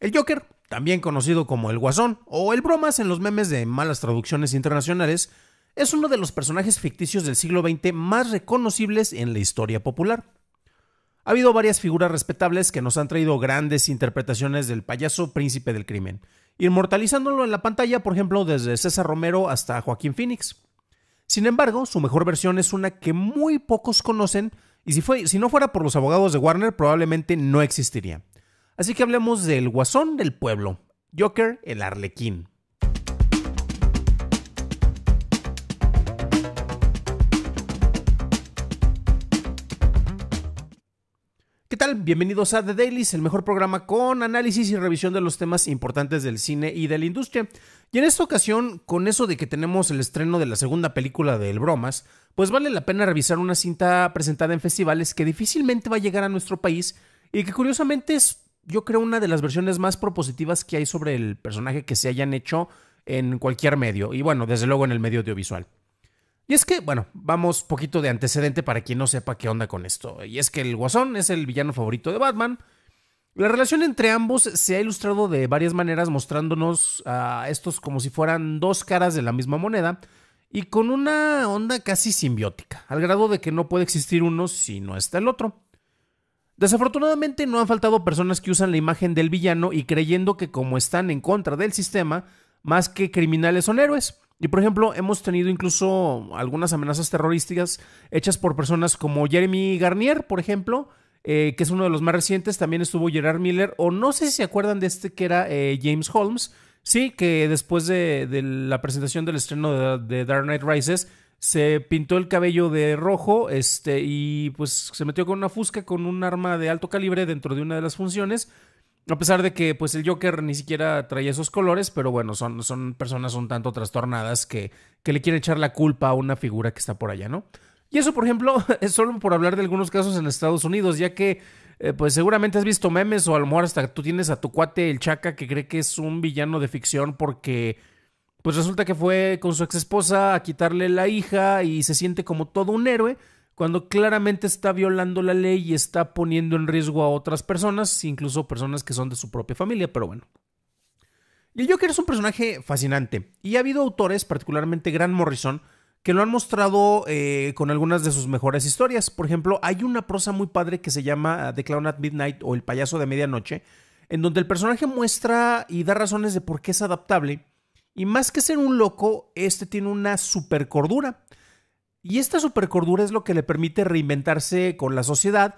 El Joker, también conocido como el Guasón o el Bromas en los memes de malas traducciones internacionales, es uno de los personajes ficticios del siglo XX más reconocibles en la historia popular. Ha habido varias figuras respetables que nos han traído grandes interpretaciones del payaso príncipe del crimen, inmortalizándolo en la pantalla, por ejemplo, desde César Romero hasta Joaquín Phoenix. Sin embargo, su mejor versión es una que muy pocos conocen y si, si no fuera por los abogados de Warner probablemente no existiría. Así que hablemos del guasón del pueblo, Joker el Arlequín. ¿Qué tal? Bienvenidos a The Dailies, el mejor programa con análisis y revisión de los temas importantes del cine y de la industria. Y en esta ocasión, con eso de que tenemos el estreno de la segunda película de El Bromas, pues vale la pena revisar una cinta presentada en festivales que difícilmente va a llegar a nuestro país y que curiosamente es yo creo, una de las versiones más propositivas que hay sobre el personaje que se hayan hecho en cualquier medio. Y bueno, desde luego en el medio audiovisual. Y es que, bueno, vamos poquito de antecedente para quien no sepa qué onda con esto. Y es que el Guasón es el villano favorito de Batman. La relación entre ambos se ha ilustrado de varias maneras mostrándonos a estos como si fueran dos caras de la misma moneda y con una onda casi simbiótica, al grado de que no puede existir uno si no está el otro. Desafortunadamente no han faltado personas que usan la imagen del villano y creyendo que como están en contra del sistema, más que criminales son héroes. Y por ejemplo, hemos tenido incluso algunas amenazas terrorísticas hechas por personas como Jeremy Garnier, por ejemplo, eh, que es uno de los más recientes, también estuvo Gerard Miller, o no sé si se acuerdan de este que era eh, James Holmes, sí, que después de, la presentación del estreno de Dark Knight Rises se pintó el cabello de rojo este, y pues se metió con una fusca con un arma de alto calibre dentro de una de las funciones. A pesar de que pues el Joker ni siquiera traía esos colores, pero bueno, son, son personas un tanto trastornadas que, que le quieren echar la culpa a una figura que está por allá, ¿no? Y eso, por ejemplo, es solo por hablar de algunos casos en Estados Unidos, ya que eh, pues seguramente has visto memes o a lo mejor hasta tú tienes a tu cuate el Chaca que cree que es un villano de ficción porque pues resulta que fue con su ex esposa a quitarle la hija y se siente como todo un héroe cuando claramente está violando la ley y está poniendo en riesgo a otras personas, incluso personas que son de su propia familia, pero bueno. Y el Joker es un personaje fascinante y ha habido autores, particularmente Grant Morrison, que lo han mostrado eh, con algunas de sus mejores historias. Por ejemplo, hay una prosa muy padre que se llama eh, The Clown at Midnight o El payaso de medianoche, en donde el personaje muestra y da razones de por qué es adaptable y más que ser un loco, este tiene una supercordura. Y esta supercordura es lo que le permite reinventarse con la sociedad.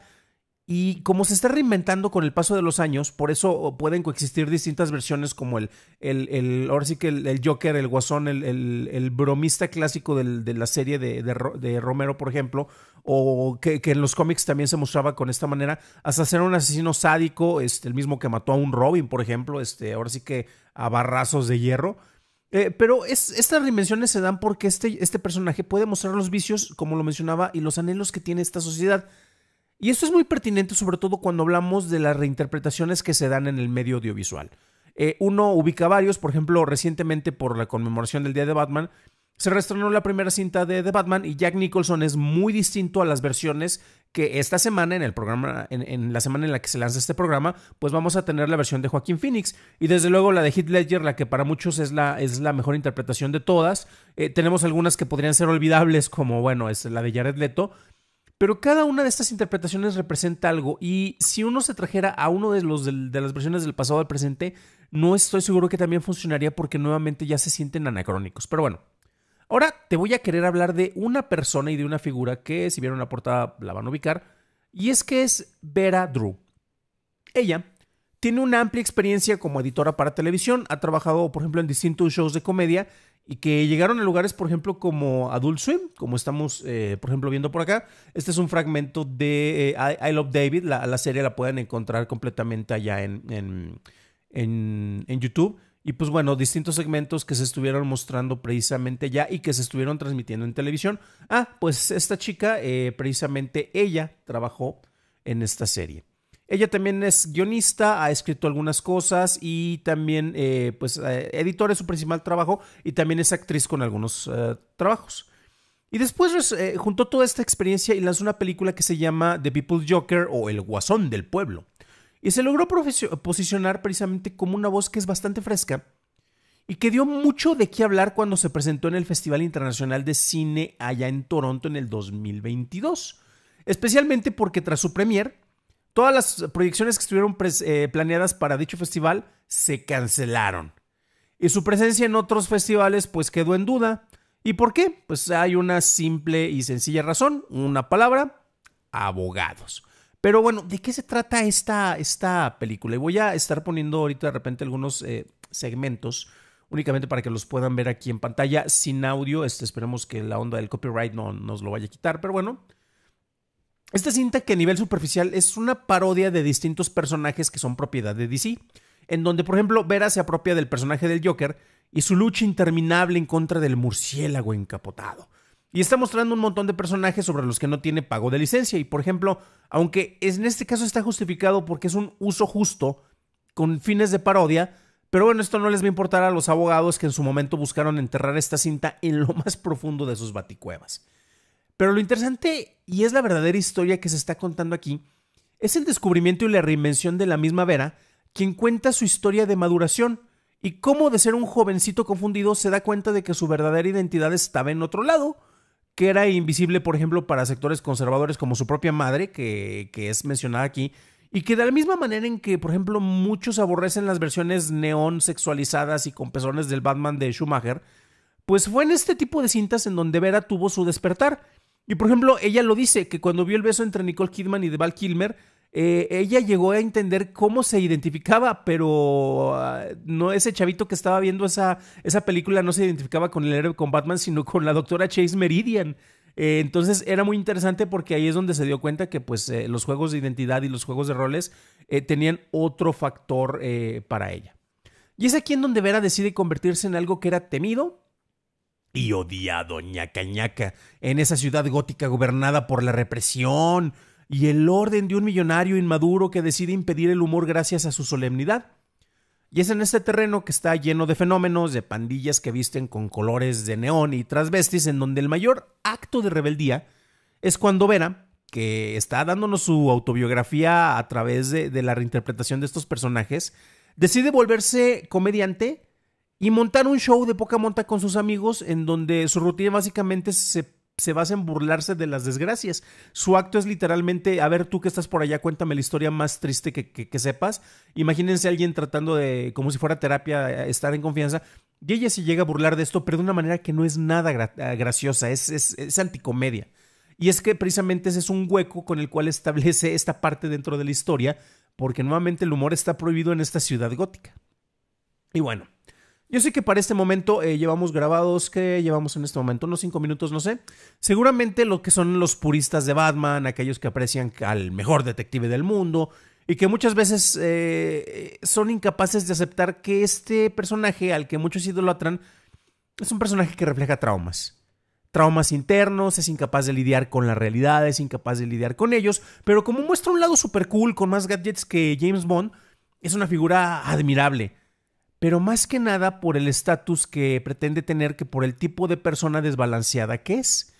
Y como se está reinventando con el paso de los años, por eso pueden coexistir distintas versiones como el, el, ahora sí que el, Joker, el Guasón, el, bromista clásico de la serie de, Romero, por ejemplo, o que, en los cómics también se mostraba con esta manera, hasta ser un asesino sádico, este, el mismo que mató a un Robin, por ejemplo, este, ahora sí que a barrazos de hierro. Eh, pero estas dimensiones se dan porque este, este personaje puede mostrar los vicios, como lo mencionaba, y los anhelos que tiene esta sociedad. Y esto es muy pertinente, sobre todo cuando hablamos de las reinterpretaciones que se dan en el medio audiovisual. Eh, uno ubica varios, por ejemplo, recientemente por la conmemoración del Día de Batman, se reestrenó la primera cinta de Batman y Jack Nicholson es muy distinto a las versiones que esta semana, en el programa, en, la semana en la que se lanza este programa, pues vamos a tener la versión de Joaquín Phoenix. Y desde luego la de Heath Ledger, la que para muchos es la, es la mejor interpretación de todas. Eh, tenemos algunas que podrían ser olvidables, como bueno, es la de Jared Leto. Pero cada una de estas interpretaciones representa algo. Y si uno se trajera a uno de, los, de las versiones del pasado al presente, no estoy seguro que también funcionaría porque nuevamente ya se sienten anacrónicos. Pero bueno, Ahora te voy a querer hablar de una persona y de una figura que, si vieron la portada, la van a ubicar, y es que es Vera Drew. Ella tiene una amplia experiencia como editora para televisión, ha trabajado, por ejemplo, en distintos shows de comedia y que llegaron a lugares, por ejemplo, como Adult Swim, como estamos, eh, por ejemplo, viendo por acá. Este es un fragmento de eh, I, Love David, la, serie la pueden encontrar completamente allá en, en, en YouTube. Y pues bueno, distintos segmentos que se estuvieron mostrando precisamente ya y que se estuvieron transmitiendo en televisión. Ah, pues esta chica, eh, precisamente ella trabajó en esta serie. Ella también es guionista, ha escrito algunas cosas y también, eh, pues, eh, editora es su principal trabajo y también es actriz con algunos trabajos. Y después pues, juntó toda esta experiencia y lanzó una película que se llama The People's Joker o El Guasón del Pueblo. Y se logró posicionar precisamente como una voz que es bastante fresca y que dio mucho de qué hablar cuando se presentó en el Festival Internacional de Cine allá en Toronto en el 2022. Especialmente porque tras su premier, todas las proyecciones que estuvieron eh, planeadas para dicho festival se cancelaron. Y su presencia en otros festivales pues quedó en duda. ¿Y por qué? Pues hay una simple y sencilla razón, una palabra, abogados. Pero bueno, ¿de qué se trata esta, esta película? Y voy a estar poniendo ahorita de repente algunos eh, segmentos únicamente para que los puedan ver aquí en pantalla sin audio. Este, esperemos que la onda del copyright no nos lo vaya a quitar, pero bueno. Esta cinta que a nivel superficial es una parodia de distintos personajes que son propiedad de DC, en donde por ejemplo Vera se apropia del personaje del Joker y su lucha interminable en contra del murciélago encapotado y está mostrando un montón de personajes sobre los que no tiene pago de licencia. Y por ejemplo, aunque en este caso está justificado porque es un uso justo con fines de parodia, pero bueno, esto no les va a importar a los abogados que en su momento buscaron enterrar esta cinta en lo más profundo de sus baticuevas. Pero lo interesante, y es la verdadera historia que se está contando aquí, es el descubrimiento y la reinvención de la misma Vera, quien cuenta su historia de maduración y cómo de ser un jovencito confundido se da cuenta de que su verdadera identidad estaba en otro lado, que era invisible, por ejemplo, para sectores conservadores como su propia madre, que, es mencionada aquí, y que de la misma manera en que, por ejemplo, muchos aborrecen las versiones neón sexualizadas y con pezones del Batman de Schumacher, pues fue en este tipo de cintas en donde Vera tuvo su despertar. Y por ejemplo, ella lo dice, que cuando vio el beso entre Nicole Kidman y Val Kilmer, eh, ella llegó a entender cómo se identificaba, pero ah, no ese chavito que estaba viendo esa, esa película no se identificaba con el con Batman, sino con la doctora Chase Meridian. Eh, entonces era muy interesante porque ahí es donde se dio cuenta que pues eh, los juegos de identidad y los juegos de roles tenían otro factor para ella. Y es aquí en donde Vera decide convertirse en algo que era temido, y odiado ñaca Cañaca en esa ciudad gótica gobernada por la represión, y el orden de un millonario inmaduro que decide impedir el humor gracias a su solemnidad. Y es en este terreno que está lleno de fenómenos, de pandillas que visten con colores de neón y transvestis, en donde el mayor acto de rebeldía es cuando Vera, que está dándonos su autobiografía a través de, de la reinterpretación de estos personajes, decide volverse comediante y montar un show de poca monta con sus amigos en donde su rutina básicamente se se basa en burlarse de las desgracias. Su acto es literalmente, a ver, tú que estás por allá, cuéntame la historia más triste que, sepas. Imagínense a alguien tratando de, como si fuera terapia, eh, estar en confianza. Y ella se llega a burlar de esto, pero de una manera que no es nada eh, graciosa, es, es anticomedia. Y es que precisamente ese es un hueco con el cual establece esta parte dentro de la historia, porque nuevamente el humor está prohibido en esta ciudad gótica. Y bueno, yo sé que para este momento eh, llevamos grabados, que llevamos en este momento? Unos cinco minutos, no sé. Seguramente lo que son los puristas de Batman, aquellos que aprecian al mejor detective del mundo y que muchas veces eh, eh, son incapaces de aceptar que este personaje al que muchos idolatran es un personaje que refleja traumas. Traumas internos, es incapaz de lidiar con la realidad, es incapaz de lidiar con ellos, pero como muestra un lado super cool con más gadgets que James Bond, es una figura admirable pero más que nada por el estatus que pretende tener que por el tipo de persona desbalanceada que es.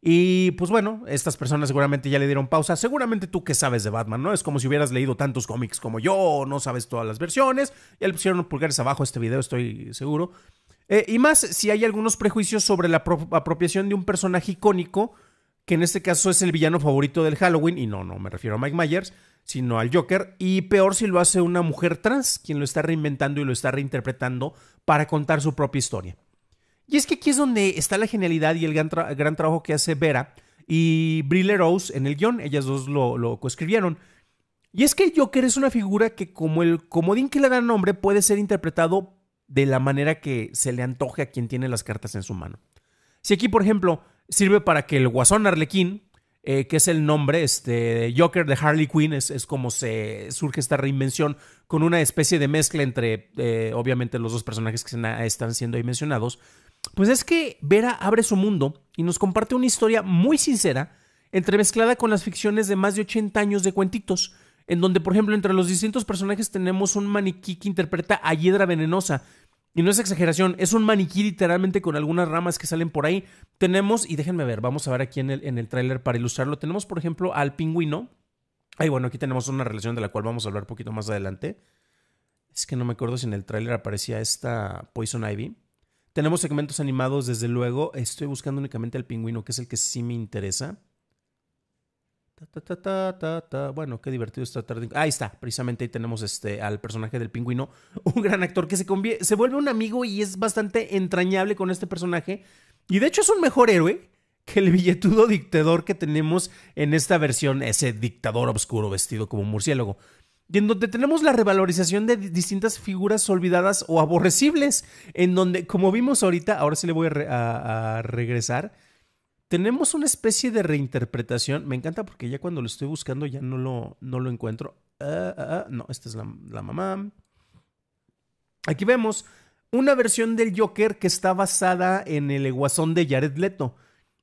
Y pues bueno, estas personas seguramente ya le dieron pausa. Seguramente tú que sabes de Batman, ¿no? Es como si hubieras leído tantos cómics como yo, no sabes todas las versiones. Ya le pusieron pulgares abajo a este video, estoy seguro. Eh, y más si hay algunos prejuicios sobre la apropiación de un personaje icónico, que en este caso es el villano favorito del Halloween, y no, no, me refiero a Mike Myers, sino al Joker. Y peor si lo hace una mujer trans, quien lo está reinventando y lo está reinterpretando para contar su propia historia. Y es que aquí es donde está la genialidad y el gran, trabajo que hace Vera y Brille Rose en el guión. Ellas dos lo, lo coescribieron. Y es que Joker es una figura que, como el comodín que le da nombre, puede ser interpretado de la manera que se le antoje a quien tiene las cartas en su mano. Si aquí, por ejemplo, sirve para que el guasón arlequín eh, que es el nombre, este, Joker de Harley Quinn, es, como se surge esta reinvención con una especie de mezcla entre, eh, obviamente, los dos personajes que están siendo ahí mencionados. Pues es que Vera abre su mundo y nos comparte una historia muy sincera, entremezclada con las ficciones de más de 80 años de cuentitos, en donde, por ejemplo, entre los distintos personajes tenemos un maniquí que interpreta a Hiedra Venenosa, y no es exageración, es un maniquí literalmente con algunas ramas que salen por ahí. Tenemos, y déjenme ver, vamos a ver aquí en el, en el tráiler para ilustrarlo, tenemos por ejemplo al pingüino. Ay, bueno, aquí tenemos una relación de la cual vamos a hablar un poquito más adelante. Es que no me acuerdo si en el tráiler aparecía esta Poison Ivy. Tenemos segmentos animados, desde luego. Estoy buscando únicamente al pingüino, que es el que sí me interesa bueno, qué divertido esta tarde. Ahí está, precisamente ahí tenemos este, al personaje del pingüino, un gran actor que se, se vuelve un amigo y es bastante entrañable con este personaje. Y de hecho es un mejor héroe que el billetudo dictador que tenemos en esta versión, ese dictador oscuro vestido como un murciélago. Y en donde tenemos la revalorización de distintas figuras olvidadas o aborrecibles, en donde, como vimos ahorita, ahora sí le voy a regresar tenemos una especie de reinterpretación. Me encanta porque ya cuando lo estoy buscando ya no lo, no lo encuentro. Ah, ah, ah, no, esta es la, mamá. Aquí vemos una versión del Joker que está basada en el guasón de Jared Leto.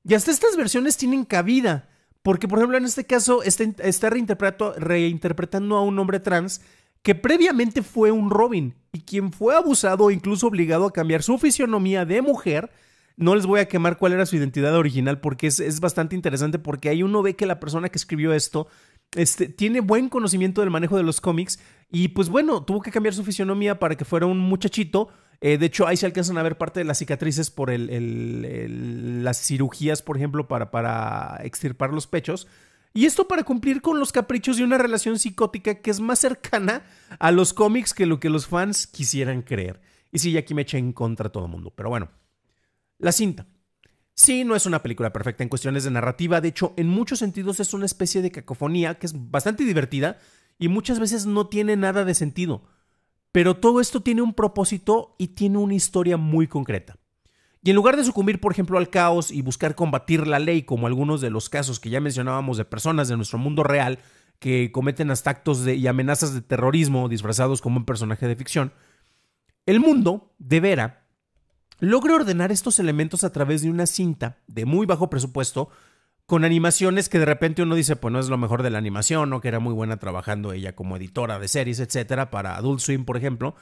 Y hasta estas versiones tienen cabida. Porque, por ejemplo, en este caso este, está, está reinterpretando a un hombre trans que previamente fue un Robin y quien fue abusado o incluso obligado a cambiar su fisionomía de mujer no les voy a quemar cuál era su identidad original porque es, bastante interesante porque ahí uno ve que la persona que escribió esto este, tiene buen conocimiento del manejo de los cómics y pues bueno, tuvo que cambiar su fisionomía para que fuera un muchachito. Eh, de hecho, ahí se alcanzan a ver parte de las cicatrices por el, las cirugías, por ejemplo, para, para extirpar los pechos. Y esto para cumplir con los caprichos de una relación psicótica que es más cercana a los cómics que lo que los fans quisieran creer. Y sí, aquí me eché en contra todo el mundo, pero bueno. La cinta. Sí, no es una película perfecta en cuestiones de narrativa, de hecho, en muchos sentidos es una especie de cacofonía que es bastante divertida y muchas veces no tiene nada de sentido. Pero todo esto tiene un propósito y tiene una historia muy concreta. Y en lugar de sucumbir, por ejemplo, al caos y buscar combatir la ley, como algunos de los casos que ya mencionábamos de personas de nuestro mundo real que cometen hasta actos de, y amenazas de terrorismo disfrazados como un personaje de ficción, el mundo, de vera, logra ordenar estos elementos a través de una cinta de muy bajo presupuesto con animaciones que de repente uno dice, pues no es lo mejor de la animación, o que era muy buena trabajando ella como editora de series, etcétera, para Adult Swim, por ejemplo.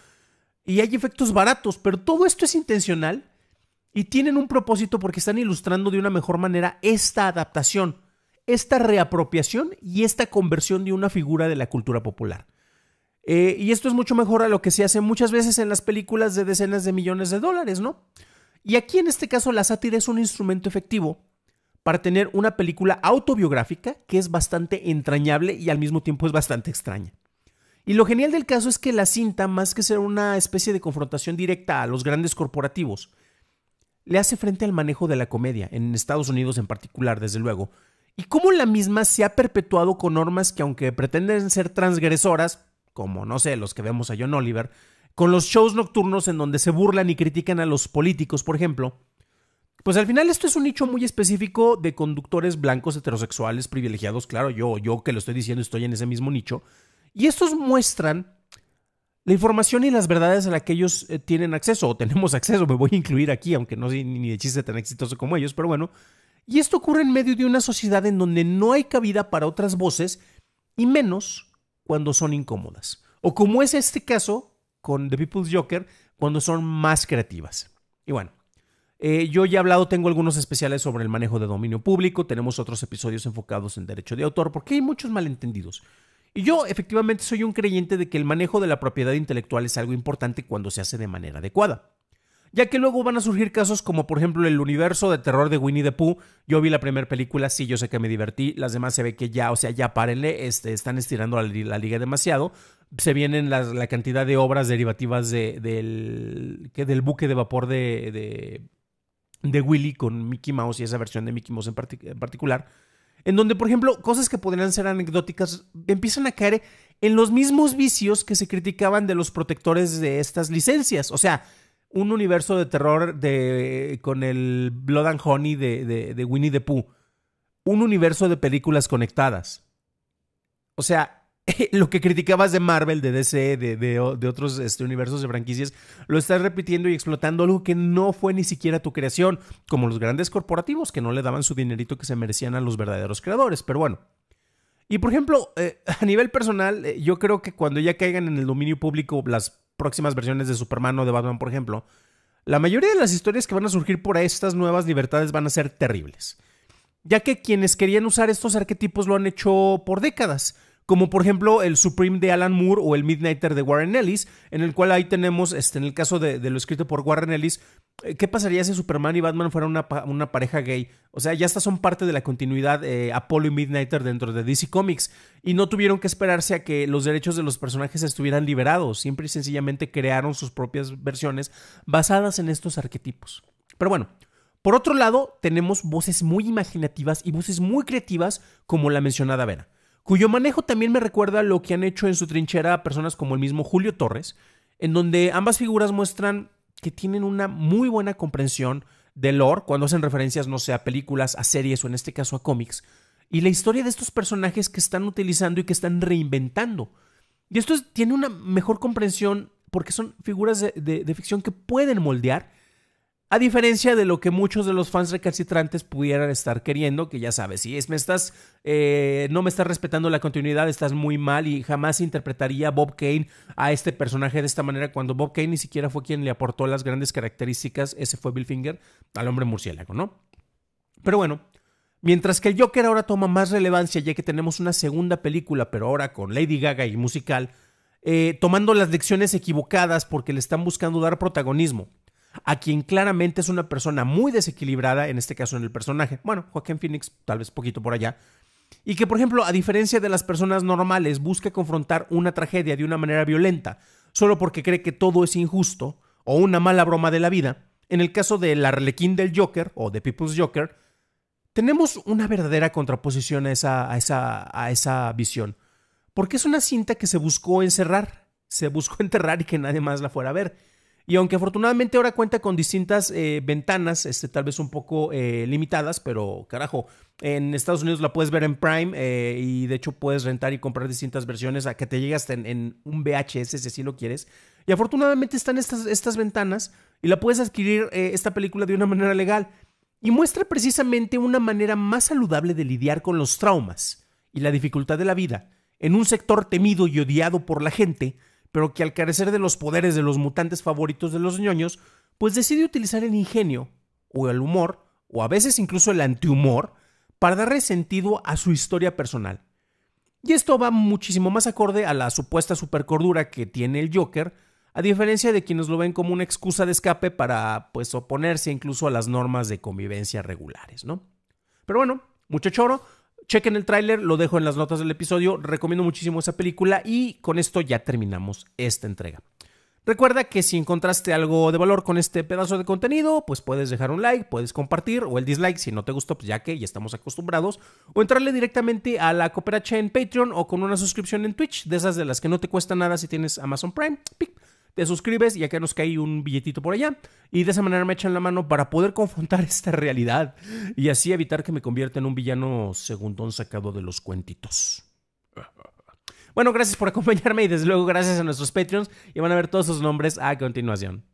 Y hay efectos baratos, pero todo esto es intencional y tienen un propósito porque están ilustrando de una mejor manera esta adaptación, esta reapropiación y esta conversión de una figura de la cultura popular. Eh, y esto es mucho mejor a lo que se hace muchas veces en las películas de decenas de millones de dólares, ¿no? Y aquí en este caso la sátira es un instrumento efectivo para tener una película autobiográfica que es bastante entrañable y al mismo tiempo es bastante extraña. Y lo genial del caso es que la cinta, más que ser una especie de confrontación directa a los grandes corporativos, le hace frente al manejo de la comedia, en Estados Unidos en particular, desde luego, y cómo la misma se ha perpetuado con normas que aunque pretenden ser transgresoras, como no sé, los que vemos a John Oliver, con los shows nocturnos en donde se burlan y critican a los políticos, por ejemplo, pues al final esto es un nicho muy específico de conductores blancos heterosexuales privilegiados, claro, yo, yo que lo estoy diciendo estoy en ese mismo nicho, y estos muestran la información y las verdades a las que ellos eh, tienen acceso o tenemos acceso, me voy a incluir aquí, aunque no soy ni de chiste tan exitoso como ellos, pero bueno, y esto ocurre en medio de una sociedad en donde no hay cabida para otras voces y menos cuando son incómodas. O como es este caso con The People's Joker, cuando son más creativas. Y bueno, eh, yo ya he hablado, tengo algunos especiales sobre el manejo de dominio público, tenemos otros episodios enfocados en derecho de autor, porque hay muchos malentendidos. Y yo efectivamente soy un creyente de que el manejo de la propiedad intelectual es algo importante cuando se hace de manera adecuada ya que luego van a surgir casos como por ejemplo el universo de terror de Winnie the Pooh. Yo vi la primera película, sí, yo sé que me divertí, las demás se ve que ya, o sea, ya párenle, este, están estirando la, liga demasiado. Se vienen la cantidad de obras derivativas de, del, que del buque de vapor de, de, Willy con Mickey Mouse y esa versión de Mickey Mouse en, en particular. En donde, por ejemplo, cosas que podrían ser anecdóticas empiezan a caer en los mismos vicios que se criticaban de los protectores de estas licencias. O sea, un universo de terror de, con el Blood and Honey de, de, Winnie the Pooh. Un universo de películas conectadas. O sea, lo que criticabas de Marvel, de DC, de, otros este, universos de franquicias, lo estás repitiendo y explotando algo que no fue ni siquiera tu creación, como los grandes corporativos que no le daban su dinerito que se merecían a los verdaderos creadores. Pero bueno, y por ejemplo, eh, a nivel personal, eh, yo creo que cuando ya caigan en el dominio público las próximas versiones de Superman o de Batman, por ejemplo, la mayoría de las historias que van a surgir por estas nuevas libertades van a ser terribles, ya que quienes querían usar estos arquetipos lo han hecho por décadas como por ejemplo el Supreme de Alan Moore o el Midnighter de Warren Ellis, en el cual ahí tenemos, este, en el caso de, lo escrito por Warren Ellis, eh, ¿qué pasaría si Superman y Batman fueran una, pareja gay? O sea, ya estas son parte de la continuidad eh, Apollo y Midnighter dentro de DC Comics, y no tuvieron que esperarse a que los derechos de los personajes estuvieran liberados, siempre y sencillamente crearon sus propias versiones basadas en estos arquetipos. Pero bueno, por otro lado, tenemos voces muy imaginativas y voces muy creativas como la mencionada Vera cuyo manejo también me recuerda lo que han hecho en su trinchera personas como el mismo Julio Torres, en donde ambas figuras muestran que tienen una muy buena comprensión de lore cuando hacen referencias, no sé, a películas, a series o en este caso a cómics, y la historia de estos personajes que están utilizando y que están reinventando. Y esto tiene una mejor comprensión porque son figuras de ficción que pueden moldear a diferencia de lo que muchos de los fans recalcitrantes pudieran estar queriendo, que ya sabes, si es, me estás, eh, no me estás respetando la continuidad, estás muy mal y jamás interpretaría Bob Kane a este personaje de esta manera cuando Bob Kane ni siquiera fue quien le aportó las grandes características, ese fue Bill Finger, al hombre murciélago, ¿no? Pero bueno, mientras que el Joker ahora toma más relevancia ya que tenemos una segunda película, pero ahora con Lady Gaga y musical, eh, tomando las lecciones equivocadas porque le están buscando dar protagonismo a quien claramente es una persona muy desequilibrada, en este caso en el personaje. Bueno, Joaquín Phoenix, tal vez poquito por allá. Y que, por ejemplo, a diferencia de las personas normales, busca confrontar una tragedia de una manera violenta, solo porque cree que todo es injusto o una mala broma de la vida. En el caso del Arlequín del Joker o de People's Joker, tenemos una verdadera contraposición a esa, a esa, a esa visión. Porque es una cinta que se buscó encerrar, se buscó enterrar y que nadie más la fuera a ver y aunque afortunadamente ahora cuenta con distintas eh, ventanas, este, tal vez un poco eh, limitadas, pero carajo, en Estados Unidos la puedes ver en Prime eh, y de hecho puedes rentar y comprar distintas versiones a que te llegue en, un VHS si así lo quieres. Y afortunadamente están estas, estas ventanas y la puedes adquirir esta película de una manera legal. Y muestra precisamente una manera más saludable de lidiar con los traumas y la dificultad de la vida en un sector temido y odiado por la gente pero que al carecer de los poderes de los mutantes favoritos de los ñoños, pues decide utilizar el ingenio, o el humor, o a veces incluso el antihumor, para darle sentido a su historia personal. Y esto va muchísimo más acorde a la supuesta supercordura que tiene el Joker, a diferencia de quienes lo ven como una excusa de escape para pues oponerse incluso a las normas de convivencia regulares, ¿no? Pero bueno, mucho chequen el tráiler, lo dejo en las notas del episodio, recomiendo muchísimo esa película y con esto ya terminamos esta entrega. Recuerda que si encontraste algo de valor con este pedazo de contenido, pues puedes dejar un like, puedes compartir o el dislike si no te gustó, pues ya que ya estamos acostumbrados, o entrarle directamente a la cooperacha en Patreon o con una suscripción en Twitch, de esas de las que no te cuesta nada si tienes Amazon Prime te suscribes y acá nos cae un billetito por allá. Y de esa manera me echan la mano para poder confrontar esta realidad y así evitar que me convierta en un villano segundón sacado de los cuentitos. Bueno, gracias por acompañarme y desde luego gracias a nuestros Patreons y van a ver todos sus nombres a continuación.